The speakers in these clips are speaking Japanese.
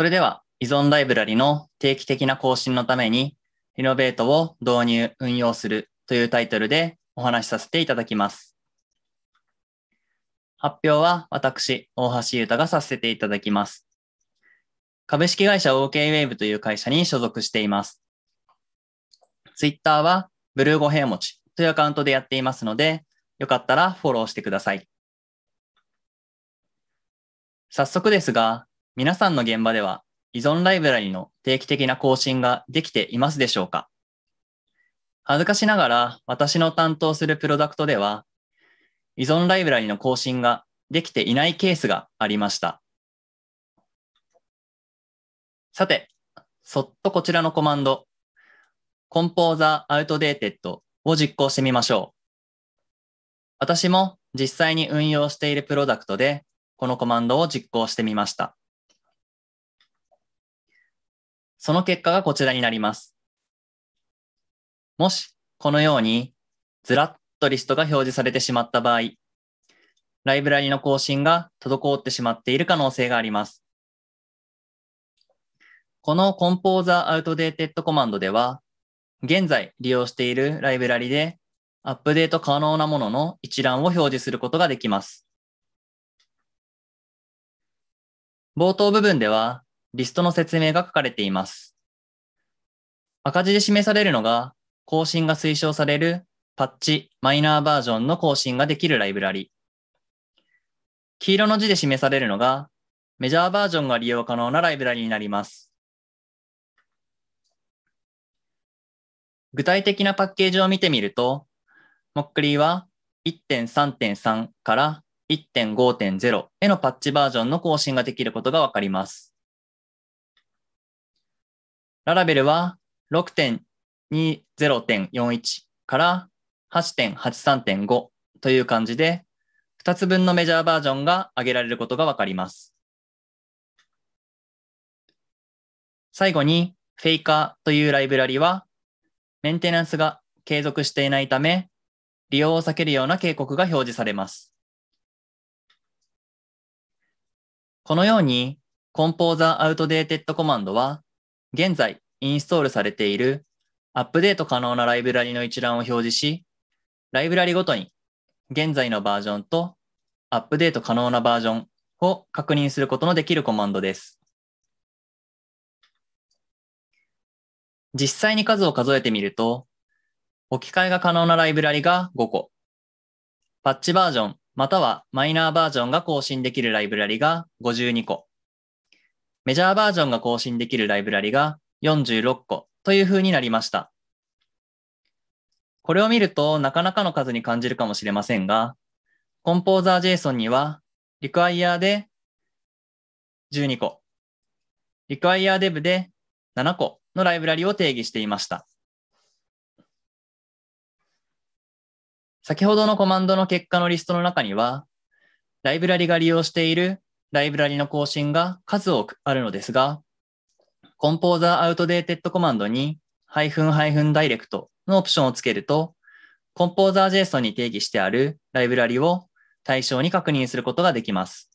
それでは依存ライブラリの定期的な更新のためにリノベートを導入、運用するというタイトルでお話しさせていただきます。発表は私、大橋優太がさせていただきます。株式会社 OKWave という会社に所属しています。Twitter はブルーゴ平持ちというアカウントでやっていますので、よかったらフォローしてください。早速ですが、皆さんの現場では依存ライブラリの定期的な更新ができていますでしょうか恥ずかしながら私の担当するプロダクトでは依存ライブラリの更新ができていないケースがありました。さて、そっとこちらのコマンド、Composer Outdated を実行してみましょう。私も実際に運用しているプロダクトでこのコマンドを実行してみました。その結果がこちらになります。もし、このように、ずらっとリストが表示されてしまった場合、ライブラリの更新が滞ってしまっている可能性があります。この Composer Outdated コマンドでは、現在利用しているライブラリでアップデート可能なものの一覧を表示することができます。冒頭部分ではリストの説明が書かれています。赤字で示されるのが、更新が推奨されるパッチ、マイナーバージョンの更新ができるライブラリ。黄色の字で示されるのが、メジャーバージョンが利用可能なライブラリになります。具体的なパッケージを見てみると、モックリーは1.3.3から1.5.0へのパッチバージョンの更新ができることがわかります。ララベルは6.20.41から8.83.5という感じで、2つ分のメジャーバージョンが挙げられることがわかります。最後に、フェイカーというライブラリは、メンテナンスが継続していないため、利用を避けるような警告が表示されます。このように、コンポーザーアウトデーテッドコマンドは、現在インストールされているアップデート可能なライブラリの一覧を表示し、ライブラリごとに現在のバージョンとアップデート可能なバージョンを確認することのできるコマンドです。実際に数を数えてみると、置き換えが可能なライブラリが5個、パッチバージョンまたはマイナーバージョンが更新できるライブラリが52個、メジャーバージョンが更新できるライブラリが46個という風になりました。これを見るとなかなかの数に感じるかもしれませんが、コンポーザー JSON には、リクワイーで12個、リクワイーデブで7個のライブラリを定義していました。先ほどのコマンドの結果のリストの中には、ライブラリが利用しているライブラリの更新が数多くあるのですが、コンポーザーアウトデーテッドコマンドに -direct のオプションをつけると、コンポーザー JSON に定義してあるライブラリを対象に確認することができます。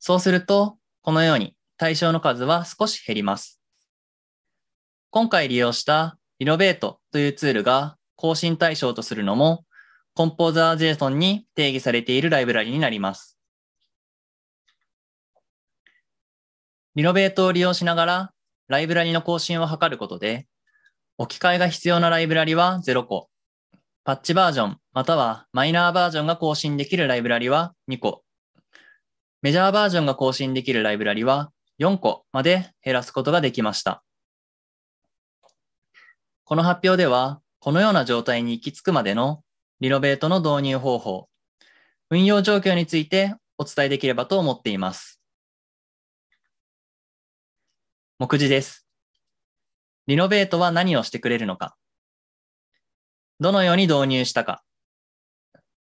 そうすると、このように対象の数は少し減ります。今回利用したリノベートというツールが更新対象とするのもコンポーザー JSON に定義されているライブラリになります。リノベートを利用しながら、ライブラリの更新を図ることで、置き換えが必要なライブラリは0個、パッチバージョンまたはマイナーバージョンが更新できるライブラリは2個、メジャーバージョンが更新できるライブラリは4個まで減らすことができました。この発表では、このような状態に行き着くまでのリノベートの導入方法、運用状況についてお伝えできればと思っています。目次です。リノベートは何をしてくれるのかどのように導入したか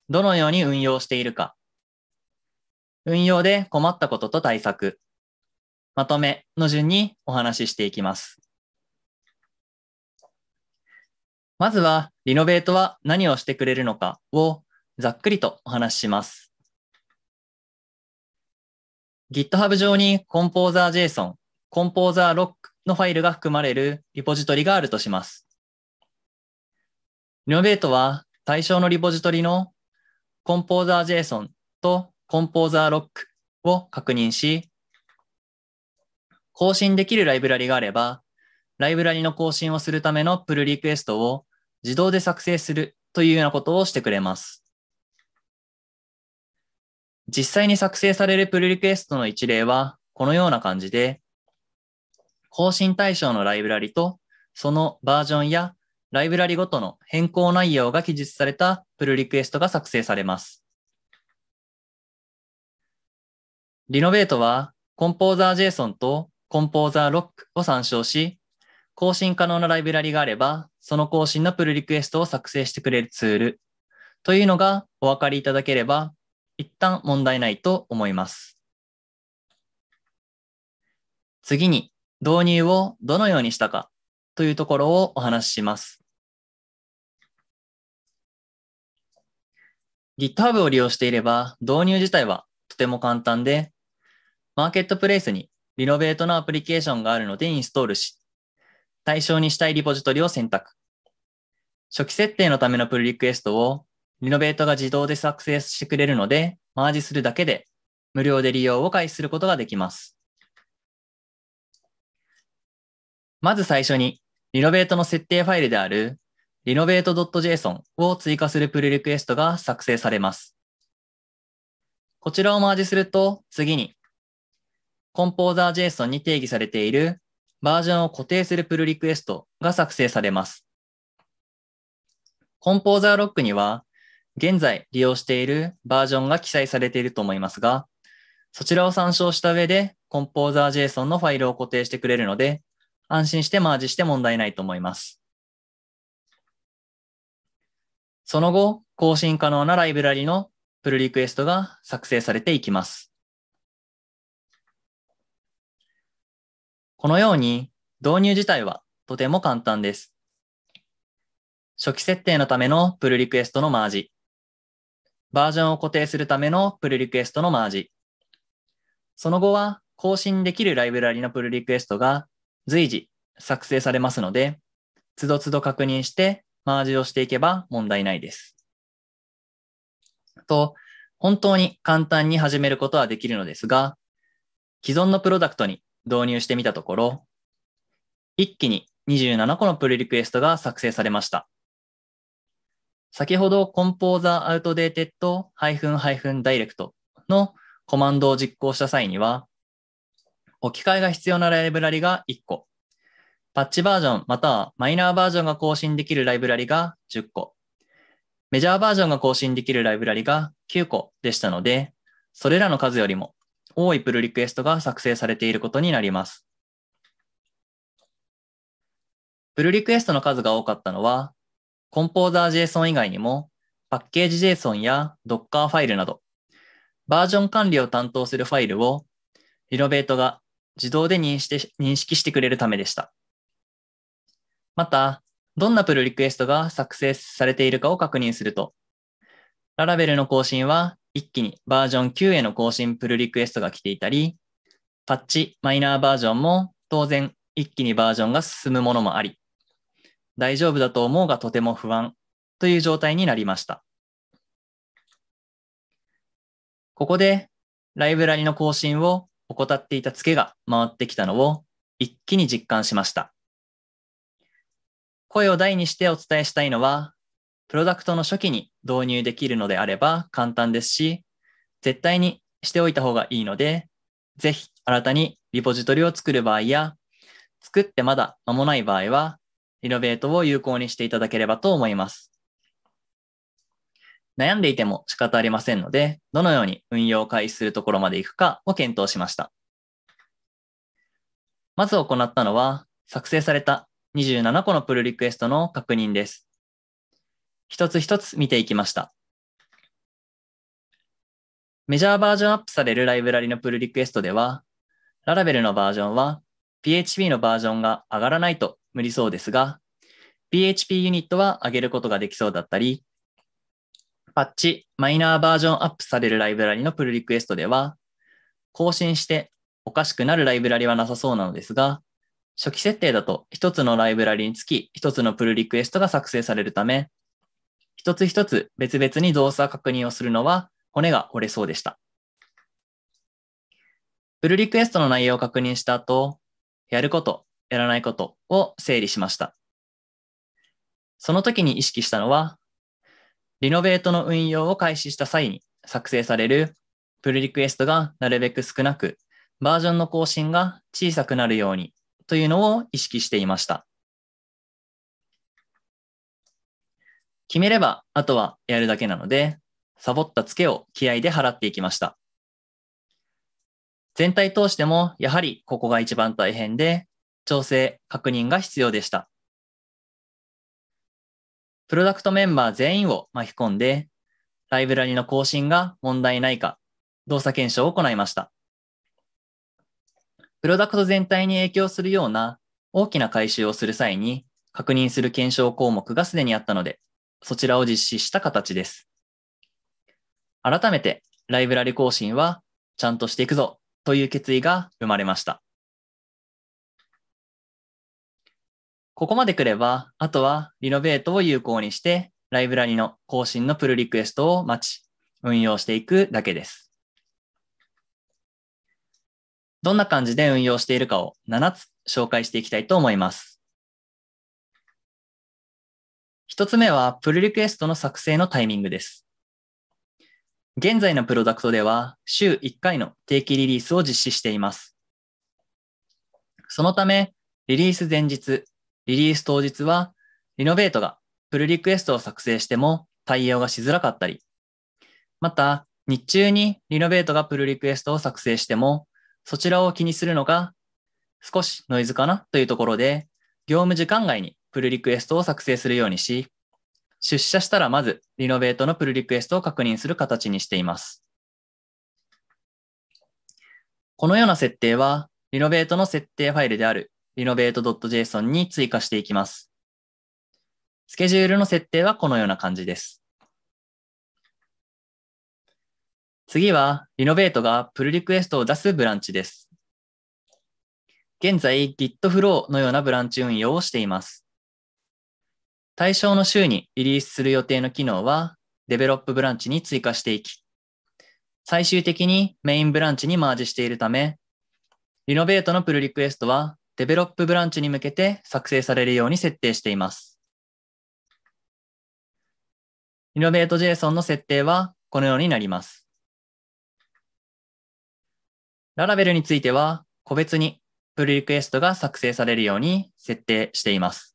どのように運用しているか運用で困ったことと対策まとめの順にお話ししていきます。まずは、リノベートは何をしてくれるのかをざっくりとお話しします。GitHub 上に Composer.json、Composer.lock のファイルが含まれるリポジトリがあるとします。リノベートは対象のリポジトリの Composer.json と Composer.lock を確認し、更新できるライブラリがあればライブラリの更新をするためのプルリクエストを自動で作成するというようなことをしてくれます。実際に作成されるプルリクエストの一例はこのような感じで、更新対象のライブラリとそのバージョンやライブラリごとの変更内容が記述されたプルリクエストが作成されます。リノベートはコンポーザー JSON とコンポーザー Rock を参照し、更新可能なライブラリがあれば、その更新のプルリクエストを作成してくれるツールというのがお分かりいただければ、一旦問題ないと思います。次に、導入をどのようにしたかというところをお話しします。GitHub を利用していれば導入自体はとても簡単で、マーケットプレイスにリノベートのアプリケーションがあるのでインストールし、対象にしたいリポジトリを選択。初期設定のためのプルリクエストをリノベートが自動で作成してくれるので、マージするだけで無料で利用を開始することができます。まず最初に、リノベートの設定ファイルであるリノベート j s o n を追加するプルリクエストが作成されます。こちらをマージすると、次に、コンポーザー JSON に定義されているバージョンを固定するプルリクエストが作成されます。コンポーザーロックには、現在利用しているバージョンが記載されていると思いますが、そちらを参照した上で、コンポーザー JSON のファイルを固定してくれるので、安心してマージして問題ないと思います。その後、更新可能なライブラリのプルリクエストが作成されていきます。このように導入自体はとても簡単です。初期設定のためのプルリクエストのマージ、バージョンを固定するためのプルリクエストのマージ、その後は更新できるライブラリのプルリクエストが随時作成されますので、つどつど確認してマージをしていけば問題ないです。と、本当に簡単に始めることはできるのですが、既存のプロダクトに導入してみたところ、一気に27個のプルリクエストが作成されました。先ほど composer-outdated-direct のコマンドを実行した際には、置き換えが必要なライブラリが1個、パッチバージョンまたはマイナーバージョンが更新できるライブラリが10個、メジャーバージョンが更新できるライブラリが9個でしたので、それらの数よりも多いプルリクエストが作成されていることになります。プルリクエストの数が多かったのは、コンポーザー JSON 以外にも、パッケージ JSON や Docker ファイルなど、バージョン管理を担当するファイルを、リノベートが自動で認認識してくれるためでした。また、どんなプルリクエストが作成されているかを確認すると、ララベルの更新は一気にバージョン9への更新プルリクエストが来ていたり、パッチ、マイナーバージョンも当然一気にバージョンが進むものもあり、大丈夫だと思うがとても不安という状態になりました。ここでライブラリの更新を怠っていたツケが回ってきたのを一気に実感しました。声を大にしてお伝えしたいのはプロダクトの初期に導入できるのであれば簡単ですし、絶対にしておいた方がいいので、ぜひ新たにリポジトリを作る場合や、作ってまだ間もない場合は、リノベートを有効にしていただければと思います。悩んでいても仕方ありませんので、どのように運用を開始するところまで行くかを検討しました。まず行ったのは、作成された27個のプルリクエストの確認です。一つ一つ見ていきました。メジャーバージョンアップされるライブラリのプルリクエストでは、ララベルのバージョンは PHP のバージョンが上がらないと無理そうですが、PHP ユニットは上げることができそうだったり、パッチ、マイナーバージョンアップされるライブラリのプルリクエストでは、更新しておかしくなるライブラリはなさそうなのですが、初期設定だと一つのライブラリにつき一つのプルリクエストが作成されるため、一つ一つ別々に動作確認をするのは骨が折れそうでした。プルリクエストの内容を確認した後、やること、やらないことを整理しました。その時に意識したのは、リノベートの運用を開始した際に作成されるプルリクエストがなるべく少なく、バージョンの更新が小さくなるようにというのを意識していました。決めれば、あとはやるだけなので、サボったツケを気合で払っていきました。全体通しても、やはりここが一番大変で、調整、確認が必要でした。プロダクトメンバー全員を巻き込んで、ライブラリの更新が問題ないか、動作検証を行いました。プロダクト全体に影響するような大きな回収をする際に確認する検証項目がすでにあったので、そちらを実施した形です。改めて、ライブラリ更新はちゃんとしていくぞという決意が生まれました。ここまでくれば、あとはリノベートを有効にして、ライブラリの更新のプルリクエストを待ち、運用していくだけです。どんな感じで運用しているかを7つ紹介していきたいと思います。一つ目は、プルリクエストの作成のタイミングです。現在のプロダクトでは、週1回の定期リリースを実施しています。そのため、リリース前日、リリース当日は、リノベートがプルリクエストを作成しても対応がしづらかったり、また、日中にリノベートがプルリクエストを作成しても、そちらを気にするのが少しノイズかなというところで、業務時間外にプルリクエストを作成するようにし、出社したらまずリノベートのプルリクエストを確認する形にしています。このような設定は、リノベートの設定ファイルである renovate.json に追加していきます。スケジュールの設定はこのような感じです。次は、リノベートがプルリクエストを出すブランチです。現在、g i t フローのようなブランチ運用をしています。対象の週にリリースする予定の機能はデベロップブランチに追加していき、最終的にメインブランチにマージしているため、リノベートのプルリクエストはデベロップブランチに向けて作成されるように設定しています。リノベート JSON の設定はこのようになります。ララベルについては個別にプルリクエストが作成されるように設定しています。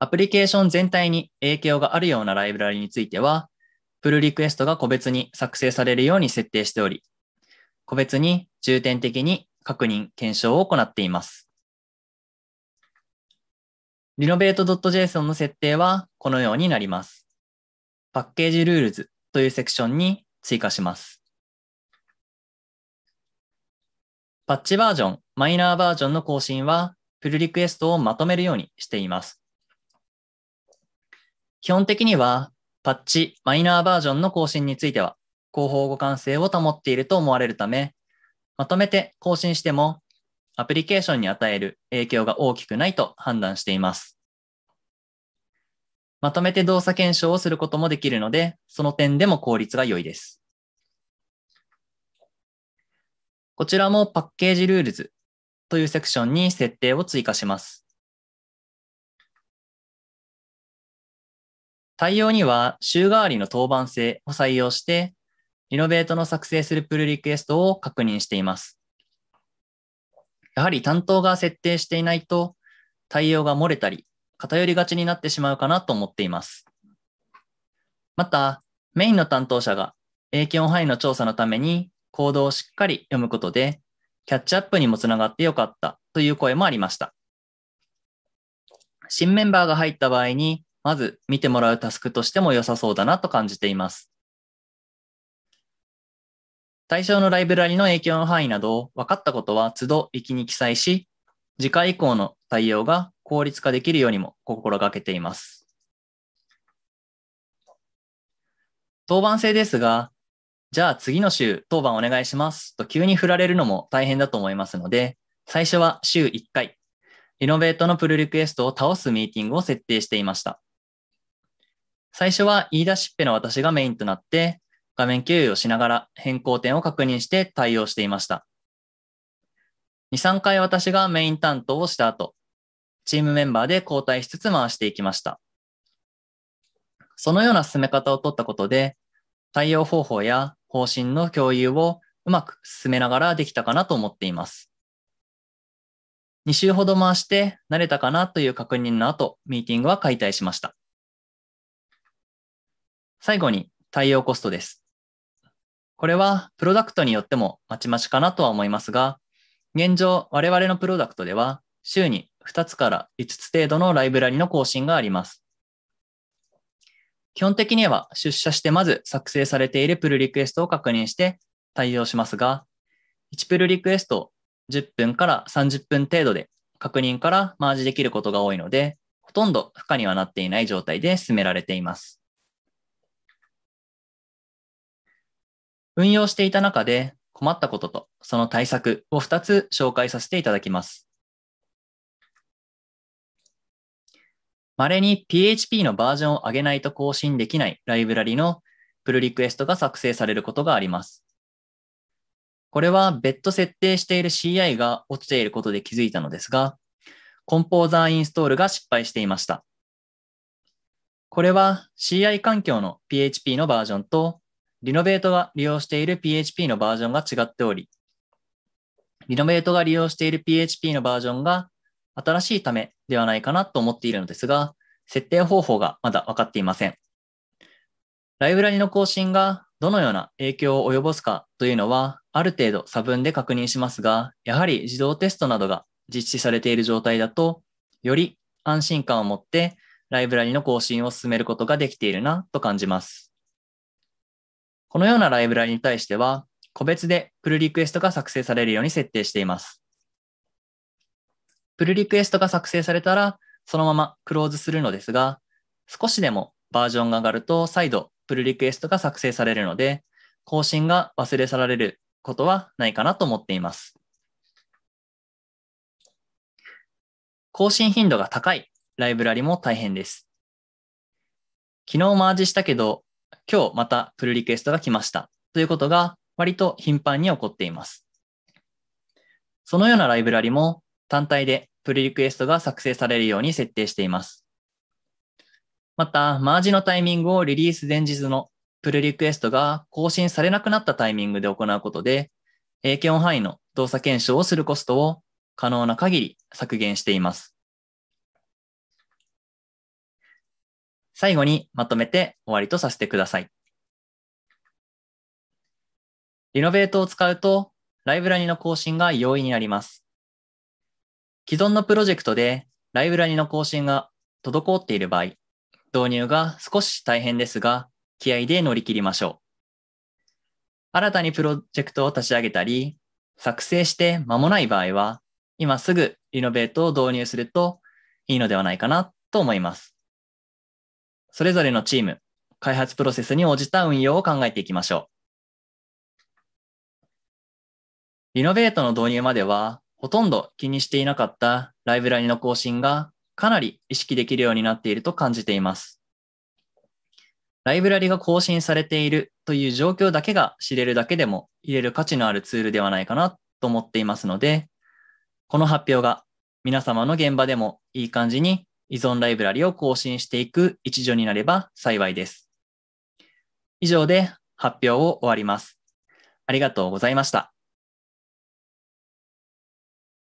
アプリケーション全体に影響があるようなライブラリについては、プルリクエストが個別に作成されるように設定しており、個別に重点的に確認、検証を行っています。リノベート j s o n の設定はこのようになります。パッケージルールズというセクションに追加します。パッチバージョン、マイナーバージョンの更新は、プルリクエストをまとめるようにしています。基本的には、パッチ、マイナーバージョンの更新については、広報互換性を保っていると思われるため、まとめて更新しても、アプリケーションに与える影響が大きくないと判断しています。まとめて動作検証をすることもできるので、その点でも効率が良いです。こちらもパッケージルールズというセクションに設定を追加します。対応には週替わりの当番制を採用して、リノベートの作成するプルリクエストを確認しています。やはり担当が設定していないと、対応が漏れたり、偏りがちになってしまうかなと思っています。また、メインの担当者が影響範囲の調査のために行動をしっかり読むことで、キャッチアップにもつながってよかったという声もありました。新メンバーが入った場合に、まず見てもらうタスクとしても良さそうだなと感じています。対象のライブラリの影響の範囲など分かったことは都度域に記載し、次回以降の対応が効率化できるようにも心がけています。当番制ですが、じゃあ次の週当番お願いしますと急に振られるのも大変だと思いますので、最初は週1回、リノベートのプルリクエストを倒すミーティングを設定していました。最初は言い出しっぺの私がメインとなって、画面共有をしながら変更点を確認して対応していました。2、3回私がメイン担当をした後、チームメンバーで交代しつつ回していきました。そのような進め方を取ったことで、対応方法や方針の共有をうまく進めながらできたかなと思っています。2週ほど回して慣れたかなという確認の後、ミーティングは解体しました。最後に対応コストです。これはプロダクトによってもまちまちかなとは思いますが、現状我々のプロダクトでは週に2つから5つ程度のライブラリの更新があります。基本的には出社してまず作成されているプルリクエストを確認して対応しますが、1プルリクエスト10分から30分程度で確認からマージできることが多いので、ほとんど負荷にはなっていない状態で進められています。運用していた中で困ったこととその対策を2つ紹介させていただきます。稀に PHP のバージョンを上げないと更新できないライブラリのプルリクエストが作成されることがあります。これは別途設定している CI が落ちていることで気づいたのですが、コンポーザーインストールが失敗していました。これは CI 環境の PHP のバージョンとリノベートが利用している PHP のバージョンが違っており、リノベートが利用している PHP のバージョンが新しいためではないかなと思っているのですが、設定方法がまだ分かっていません。ライブラリの更新がどのような影響を及ぼすかというのは、ある程度差分で確認しますが、やはり自動テストなどが実施されている状態だと、より安心感を持ってライブラリの更新を進めることができているなと感じます。このようなライブラリに対しては、個別でプルリクエストが作成されるように設定しています。プルリクエストが作成されたら、そのままクローズするのですが、少しでもバージョンが上がると再度プルリクエストが作成されるので、更新が忘れ去られることはないかなと思っています。更新頻度が高いライブラリも大変です。昨日マージしたけど今日またプルリクエストが来ましたということが割と頻繁に起こっています。そのようなライブラリも単体でプルリクエストが作成されるように設定しています。また、マージのタイミングをリリース前日のプルリクエストが更新されなくなったタイミングで行うことで、影響範囲の動作検証をするコストを可能な限り削減しています。最後にまとめて終わりとさせてください。リノベートを使うと、ライブラリの更新が容易になります。既存のプロジェクトでライブラリの更新が滞っている場合、導入が少し大変ですが、気合で乗り切りましょう。新たにプロジェクトを立ち上げたり、作成して間もない場合は、今すぐリノベートを導入するといいのではないかなと思います。それぞれのチーム、開発プロセスに応じた運用を考えていきましょう。リノベートの導入までは、ほとんど気にしていなかったライブラリの更新がかなり意識できるようになっていると感じています。ライブラリが更新されているという状況だけが知れるだけでも入れる価値のあるツールではないかなと思っていますので、この発表が皆様の現場でもいい感じに依存ライブラリを更新していく一助になれば幸いです。以上で発表を終わります。ありがとうございました。